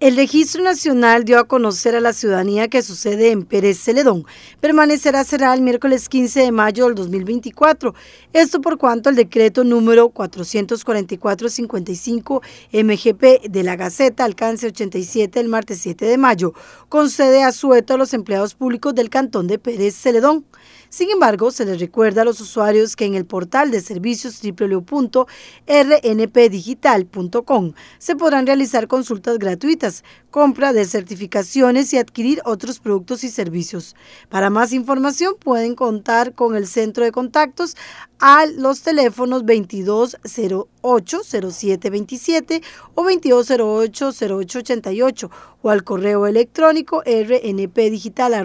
El Registro Nacional dio a conocer a la ciudadanía que sucede en Pérez Celedón permanecerá cerrada el miércoles 15 de mayo del 2024. Esto por cuanto el decreto número 444-55 MGP de la Gaceta alcance 87 el martes 7 de mayo concede asueto a los empleados públicos del cantón de Pérez Celedón. Sin embargo, se les recuerda a los usuarios que en el portal de servicios www.rnpdigital.com se podrán realizar consultas gratuitas compra de certificaciones y adquirir otros productos y servicios. Para más información pueden contar con el centro de contactos a los teléfonos 2208-0727 o 2208-0888 o al correo electrónico rnpdigital.rnp.go.cr.